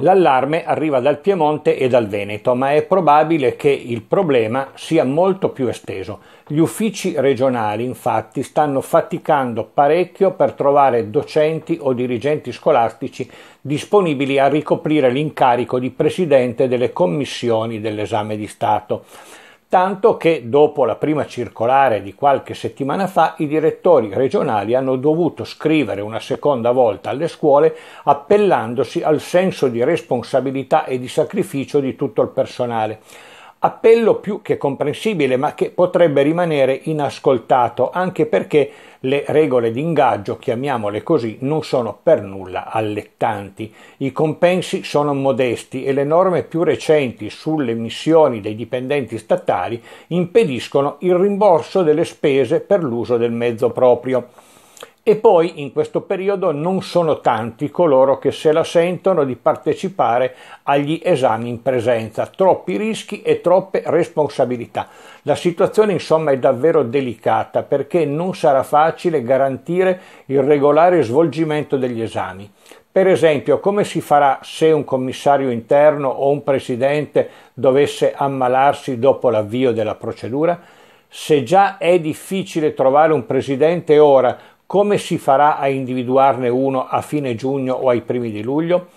L'allarme arriva dal Piemonte e dal Veneto, ma è probabile che il problema sia molto più esteso. Gli uffici regionali, infatti, stanno faticando parecchio per trovare docenti o dirigenti scolastici disponibili a ricoprire l'incarico di presidente delle commissioni dell'esame di Stato tanto che dopo la prima circolare di qualche settimana fa i direttori regionali hanno dovuto scrivere una seconda volta alle scuole appellandosi al senso di responsabilità e di sacrificio di tutto il personale appello più che comprensibile ma che potrebbe rimanere inascoltato anche perché le regole di ingaggio, chiamiamole così, non sono per nulla allettanti. I compensi sono modesti e le norme più recenti sulle missioni dei dipendenti statali impediscono il rimborso delle spese per l'uso del mezzo proprio. E poi in questo periodo non sono tanti coloro che se la sentono di partecipare agli esami in presenza, troppi rischi e troppe responsabilità. La situazione insomma è davvero delicata perché non sarà facile garantire il regolare svolgimento degli esami. Per esempio, come si farà se un commissario interno o un presidente dovesse ammalarsi dopo l'avvio della procedura? Se già è difficile trovare un presidente ora come si farà a individuarne uno a fine giugno o ai primi di luglio?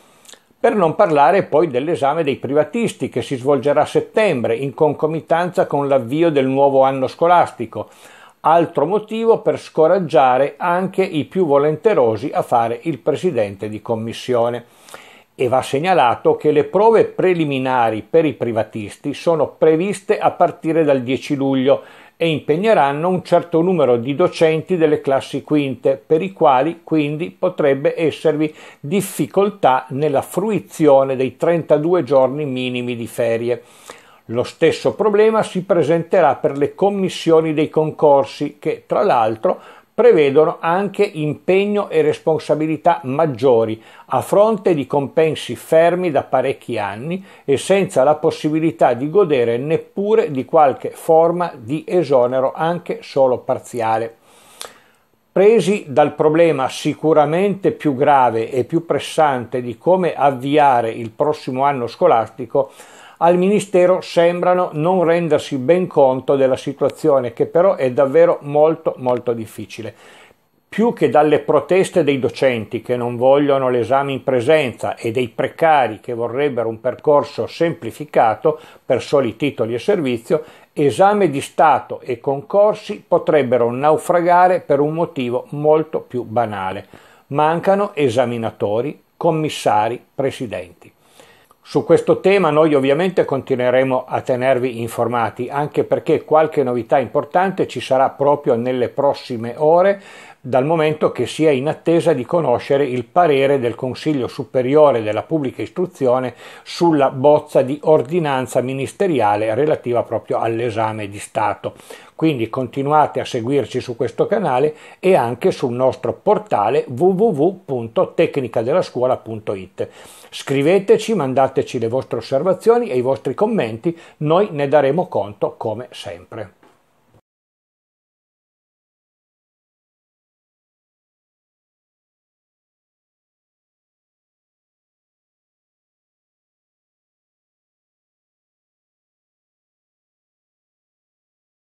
Per non parlare poi dell'esame dei privatisti che si svolgerà a settembre in concomitanza con l'avvio del nuovo anno scolastico, altro motivo per scoraggiare anche i più volenterosi a fare il presidente di commissione e va segnalato che le prove preliminari per i privatisti sono previste a partire dal 10 luglio e impegneranno un certo numero di docenti delle classi quinte, per i quali quindi potrebbe esservi difficoltà nella fruizione dei 32 giorni minimi di ferie. Lo stesso problema si presenterà per le commissioni dei concorsi che, tra l'altro, prevedono anche impegno e responsabilità maggiori a fronte di compensi fermi da parecchi anni e senza la possibilità di godere neppure di qualche forma di esonero anche solo parziale. Presi dal problema sicuramente più grave e più pressante di come avviare il prossimo anno scolastico, al Ministero sembrano non rendersi ben conto della situazione che però è davvero molto molto difficile più che dalle proteste dei docenti che non vogliono l'esame in presenza e dei precari che vorrebbero un percorso semplificato per soli titoli e servizio, esame di Stato e concorsi potrebbero naufragare per un motivo molto più banale. Mancano esaminatori, commissari, presidenti. Su questo tema noi ovviamente continueremo a tenervi informati, anche perché qualche novità importante ci sarà proprio nelle prossime ore dal momento che si è in attesa di conoscere il parere del Consiglio Superiore della Pubblica Istruzione sulla bozza di ordinanza ministeriale relativa proprio all'esame di Stato. Quindi continuate a seguirci su questo canale e anche sul nostro portale www.tecnicadelascuola.it. Scriveteci, mandateci le vostre osservazioni e i vostri commenti, noi ne daremo conto come sempre.